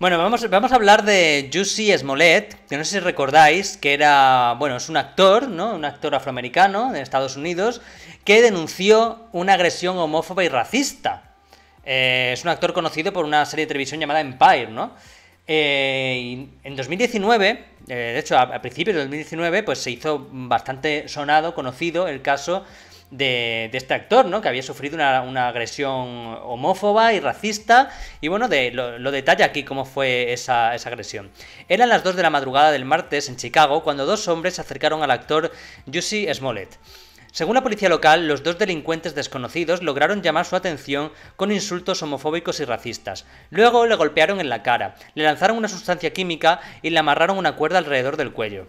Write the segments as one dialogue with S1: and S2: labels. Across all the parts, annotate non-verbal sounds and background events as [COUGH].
S1: Bueno, vamos, a hablar de Jussie Smollett, que no sé si recordáis, que era, bueno, es un actor, ¿no? Un actor afroamericano de Estados Unidos, que denunció una agresión homófoba y racista. Eh, es un actor conocido por una serie de televisión llamada Empire, ¿no? Eh, en 2019, eh, de hecho a, a, principios de 2019, pues se hizo bastante sonado, conocido el caso de, este actor, ¿no? Que había sufrido una, agresión homófoba y racista. Y bueno, de, lo, detalla aquí cómo fue esa, esa, agresión. Eran las 2 de la madrugada del martes en Chicago cuando dos hombres se acercaron al actor Jussie Smollett. Según la policía local, los dos delincuentes desconocidos lograron llamar su atención con insultos homofóbicos y racistas. Luego le golpearon en la cara, le lanzaron una sustancia química y le amarraron una cuerda alrededor del cuello.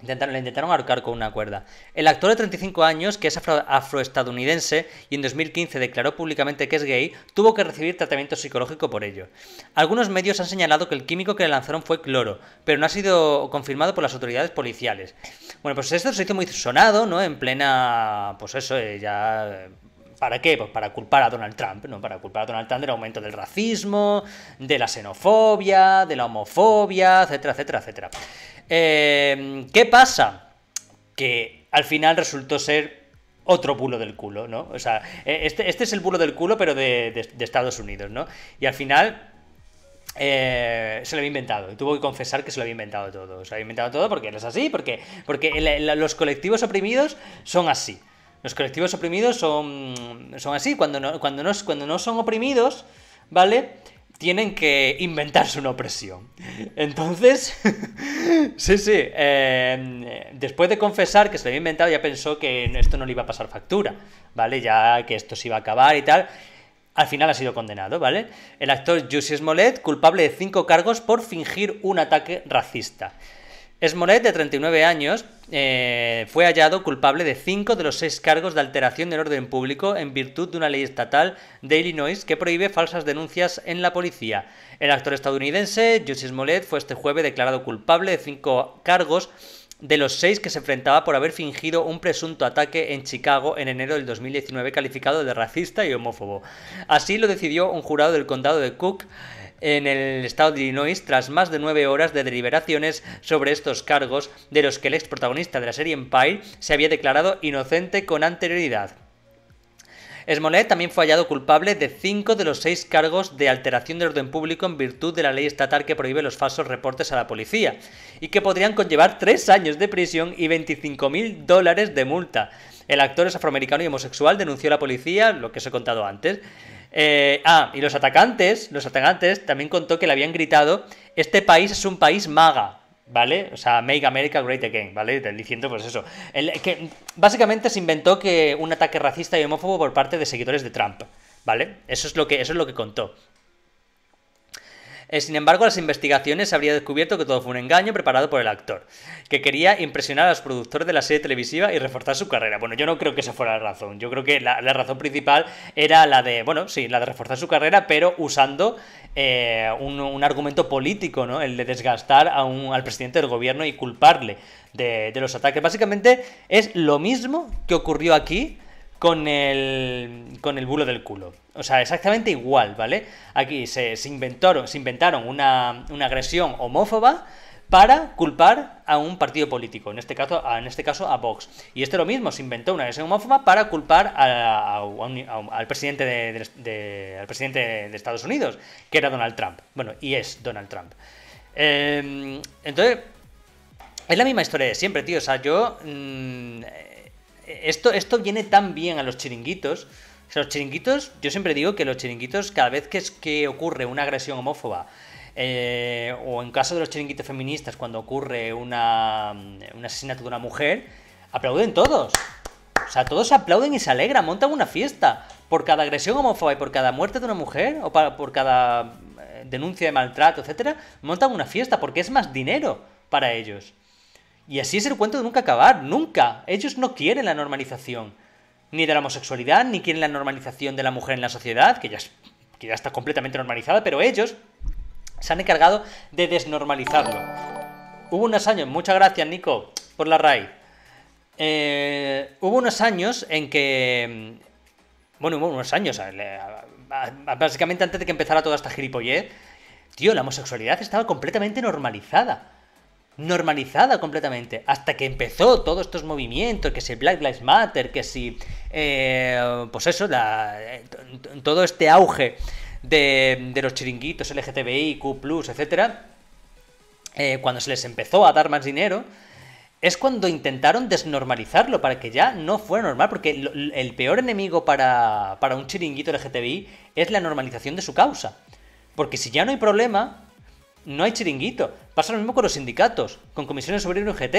S1: Intentaron, le intentaron ahorcar con una cuerda. El actor de 35 años, que es afroestadounidense y en 2015 declaró públicamente que es gay, tuvo que recibir tratamiento psicológico por ello. Algunos medios han señalado que el químico que le lanzaron fue cloro, pero no ha sido confirmado por las autoridades policiales. Bueno, pues esto se hizo muy sonado, ¿no? En plena... pues eso, eh, ya... ¿Para qué? Pues para culpar a Donald Trump, ¿no? Para culpar a Donald Trump del aumento del racismo, de la xenofobia, de la homofobia, etcétera, etcétera, etcétera. Eh, ¿Qué pasa? Que al final resultó ser otro bulo del culo, ¿no? O sea, e, este, este, es el bulo del culo, pero de, Estados Unidos, ¿no? Y al final eh, se lo había inventado. Y tuvo que confesar que se lo había inventado todo. Se lo había inventado todo porque no es así, porque, porque los colectivos oprimidos son así. Los colectivos oprimidos son, son así. Cuando cuando, no, cuando no son oprimidos, ¿vale? tienen que inventarse una opresión. Entonces, [LAUGHS] sí, sí, em, después de confesar que se lo había inventado, ya pensó que esto no le iba a pasar factura, ¿vale? Ya que esto se iba a acabar y tal. Al final ha sido condenado, ¿vale? El actor Jussie Smollett, culpable de cinco cargos por fingir un ataque racista. Smollett, de 39 años, eh, fue hallado culpable de cinco de los seis cargos de alteración del orden público en virtud de una ley estatal de Illinois que prohíbe falsas denuncias en la policía. El actor estadounidense Jussie Smollett fue este jueves declarado culpable de cinco cargos de los seis que se enfrentaba por haber fingido un presunto ataque en Chicago en enero del 2019 calificado de racista y homófobo. Así lo decidió un jurado del condado de Cook en el estado de Illinois tras más de nueve horas de deliberaciones sobre estos cargos de los que el ex protagonista de la serie Empire se había declarado inocente con anterioridad. Smollett también fue hallado culpable de cinco de los seis cargos de alteración del orden público en virtud de la ley estatal que prohíbe los falsos reportes a la policía, y que podrían conllevar tres años de prisión y 25.000 dólares de multa. El actor es afroamericano y homosexual, denunció a la policía, lo que os he contado antes. Eh, ah, y los atacantes, los atacantes también contó que le habían gritado, este país es un país maga, ¿vale? O sea, Make America Great Again, ¿vale? Diciendo pues eso. que básicamente se inventó que un ataque racista y homófobo por parte de seguidores de Trump, ¿vale? Eso es lo que, eso es lo que contó. Eh, sin embargo, las investigaciones habría descubierto que todo fue un engaño preparado por el actor, que quería impresionar a los productores de la serie televisiva y reforzar su carrera. Bueno, yo no creo que esa fuera la razón. Yo creo que la, razón principal era la de, bueno, sí, la de reforzar su carrera, pero usando eh, un, argumento político, ¿no? El de desgastar al presidente del gobierno y culparle de, de los ataques. Básicamente es lo mismo que ocurrió aquí con el, con el bulo del culo. O sea, exactamente igual, ¿vale? Aquí se, inventaron, se inventaron una, agresión homófoba para culpar a un partido político, en este caso a, en este caso a Vox. Y esto es lo mismo, se inventó una agresión homófoba para culpar al, presidente de, al presidente de Estados Unidos, que era Donald Trump. Bueno, y es Donald Trump. Em, entonces, es la misma historia de siempre, tío. O sea, yo... Mm, esto, viene tan bien a los chiringuitos. O sea, los chiringuitos, yo siempre digo que los chiringuitos, cada vez que, ocurre una agresión homófoba, eh, o en caso de los chiringuitos feministas, cuando ocurre una, un asesinato de una mujer, aplauden todos. O sea, todos aplauden y se alegran, montan una fiesta. Por cada agresión homófoba y por cada muerte de una mujer, o por cada eh, denuncia de maltrato, etcétera, montan una fiesta porque es más dinero para ellos. Y así es el cuento de nunca acabar, nunca. Ellos no quieren la normalización, ni de la homosexualidad, ni quieren la normalización de la mujer en la sociedad, que ya, está completamente normalizada, pero ellos se han encargado de desnormalizarlo. Hubo unos años, muchas gracias Nico por la raíz. Eh, hubo unos años en que... Mm, bueno, hubo unos años, básicamente antes de que empezara toda esta gilipollez, tío, la homosexualidad estaba completamente normalizada normalizada completamente. Hasta que empezó todos estos movimientos, que si Black Lives Matter, que si, eh, pues eso, la, eh, todo este auge de, de los chiringuitos LGTBI, Q, etcétera, eh, cuando se les empezó a dar más dinero, es cuando intentaron desnormalizarlo para que ya no fuera normal, porque el, peor enemigo para, para un chiringuito LGTBI es la normalización de su causa. Porque si ya no hay problema, no hay chiringuito. Pasa lo mismo con los sindicatos, con comisiones sobre el UGT.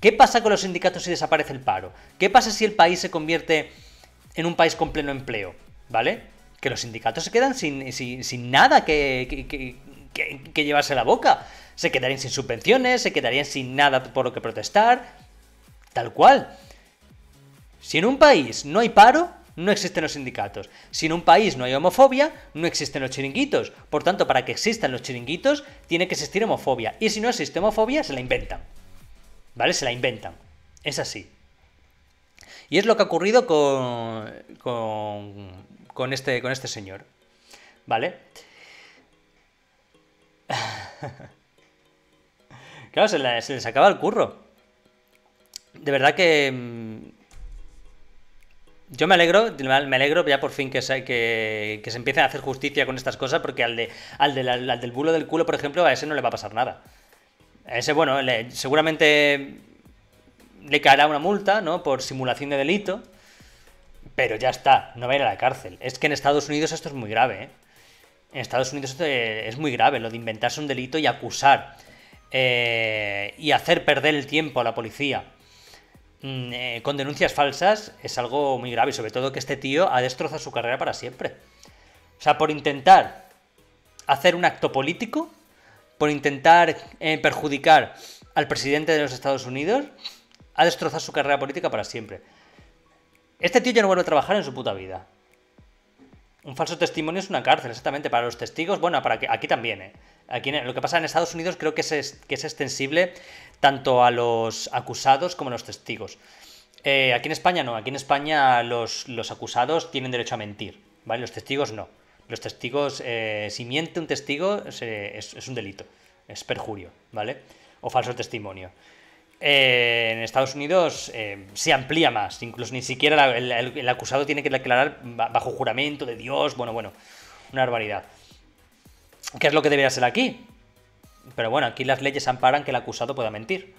S1: ¿Qué pasa con los sindicatos si desaparece el paro? ¿Qué pasa si el país se convierte en un país con pleno empleo? ¿Vale? Que los sindicatos se quedan sin, sin, nada que, que, que llevarse a la boca. Se quedarían sin subvenciones, se quedarían sin nada por lo que protestar. Tal cual. Si en un país no hay paro, no existen los sindicatos. Si en un país no hay homofobia, no existen los chiringuitos. Por tanto, para que existan los chiringuitos, tiene que existir homofobia. Y si no existe homofobia, se la inventan. ¿Vale? Se la inventan. Es así. Y es lo que ha ocurrido con, con, con, este, con este señor. ¿Vale? [LAUGHS] claro, se, les acaba el curro. De verdad que mm, yo me alegro, me alegro ya por fin que se, que, se empiece a hacer justicia con estas cosas, porque al, de, del bulo del culo, por ejemplo, a ese no le va a pasar nada. A ese, bueno, seguramente le caerá una multa, ¿no? Por simulación de delito, pero ya está, no va a ir a la cárcel. Es que en Estados Unidos esto es muy grave, ¿eh? En Estados Unidos esto es muy grave, lo de inventarse un delito y acusar eh, y hacer perder el tiempo a la policía Mm, eh, con denuncias falsas es algo muy grave, sobre todo que este tío ha destrozado su carrera para siempre. O sea, por intentar hacer un acto político, por intentar eh, perjudicar al presidente de los Estados Unidos, ha destrozado su carrera política para siempre. Este tío ya no vuelve a trabajar en su puta vida. Un falso testimonio es una cárcel, exactamente. Para los testigos, bueno, para que, aquí también, ¿eh? Aquí lo que pasa en Estados Unidos creo que es, que es extensible tanto a los acusados como a los testigos. Eh, aquí en España no, aquí en España los, acusados tienen derecho a mentir, ¿vale? Los testigos no. Los testigos, eh, si miente un testigo, es, un delito, es perjurio, ¿vale? O falso testimonio. Eh, en Estados Unidos se amplía más, incluso ni siquiera el, el acusado tiene que declarar bajo juramento de Dios, bueno, bueno, una barbaridad. ¿Qué es lo que debería ser aquí? Pero bueno, aquí las leyes amparan que el acusado pueda mentir.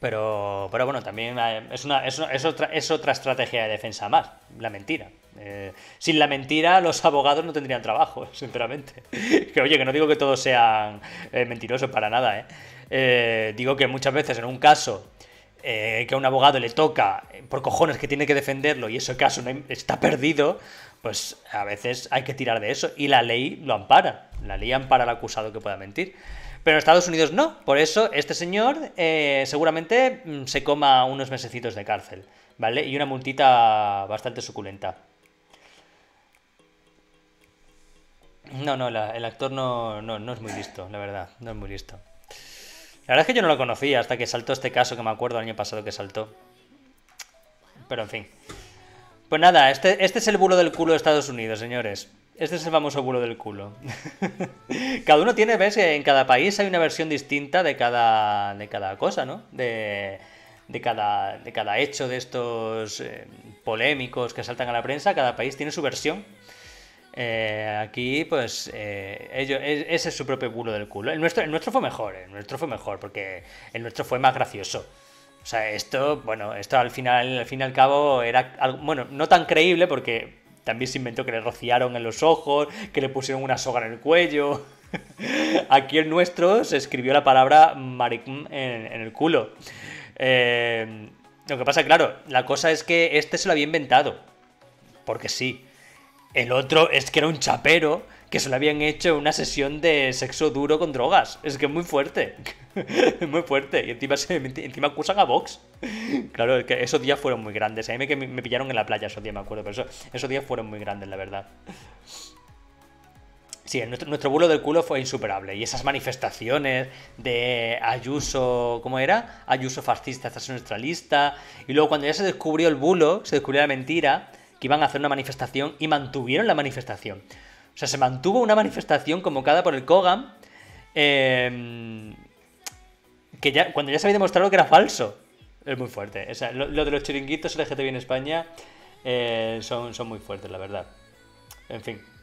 S1: Pero, pero bueno, también eh, es, una, es, otra, estrategia de defensa más, la mentira. Eh, sin la mentira, los [LAUGHS] abogados no tendrían trabajo, [LAUGHS] sinceramente. Que oye, que no digo que todos sean eh, mentirosos para nada, Digo que muchas veces en un caso eh, que a un abogado le toca eh, por cojones que tiene que defenderlo y ese caso está perdido, pues a veces hay que tirar de eso y la ley lo ampara. La ley ampara al acusado que pueda mentir. Pero en Estados Unidos no. Por eso este señor eh, seguramente mm, se coma unos mesecitos de cárcel, ¿vale? Y una multita bastante suculenta. No, no, el actor no, no es muy listo, la verdad, no es muy listo. La verdad es que yo no lo conocía hasta que saltó este caso que me acuerdo el año pasado que saltó. Pero en fin. Pues nada, este, este es el bulo del culo de Estados Unidos, señores. Este es el famoso bulo del culo. [LAUGHS] cada uno tiene, ves, en cada país hay una versión distinta de cada, de cada cosa, ¿no? De, de, cada, de cada hecho de estos eh, polémicos que saltan a la prensa, cada país tiene su versión eh, aquí, pues, eh, ese es su propio culo del culo. El nuestro, nuestro fue mejor, eh, el nuestro fue mejor, porque el nuestro fue más gracioso. O sea, esto, bueno, esto al final, al fin y al cabo, era bueno, no tan creíble porque también se inventó que le rociaron en los ojos, que le pusieron una soga en el cuello. [LAUGHS] Aquí el nuestro se escribió la palabra maricón en, el culo. lo que pasa, claro, la cosa es que este se lo había inventado. Porque sí. El otro es que era un chapero que se lo habían hecho una sesión de sexo duro con drogas. Es que es muy fuerte. [LAUGHS] muy fuerte. Y encima, encima acusan a Vox. claro, es que esos días fueron muy grandes. A mí me, pillaron en la playa esos días, me acuerdo. Pero esos días fueron muy grandes, la verdad. Sí, nuestro, bulo del culo fue insuperable. Y esas manifestaciones de Ayuso, ¿cómo era? Ayuso fascista, estás en nuestra lista. Y luego cuando ya se descubrió el bulo, se descubrió la mentira, que iban a hacer una manifestación y mantuvieron la manifestación. O sea, se mantuvo una manifestación convocada por el Kogan. Em, que ya, cuando ya se había demostrado que era falso. Es muy fuerte. O sea, lo, de los chiringuitos LGTB en España eh, son, son muy fuertes, la verdad. En fin,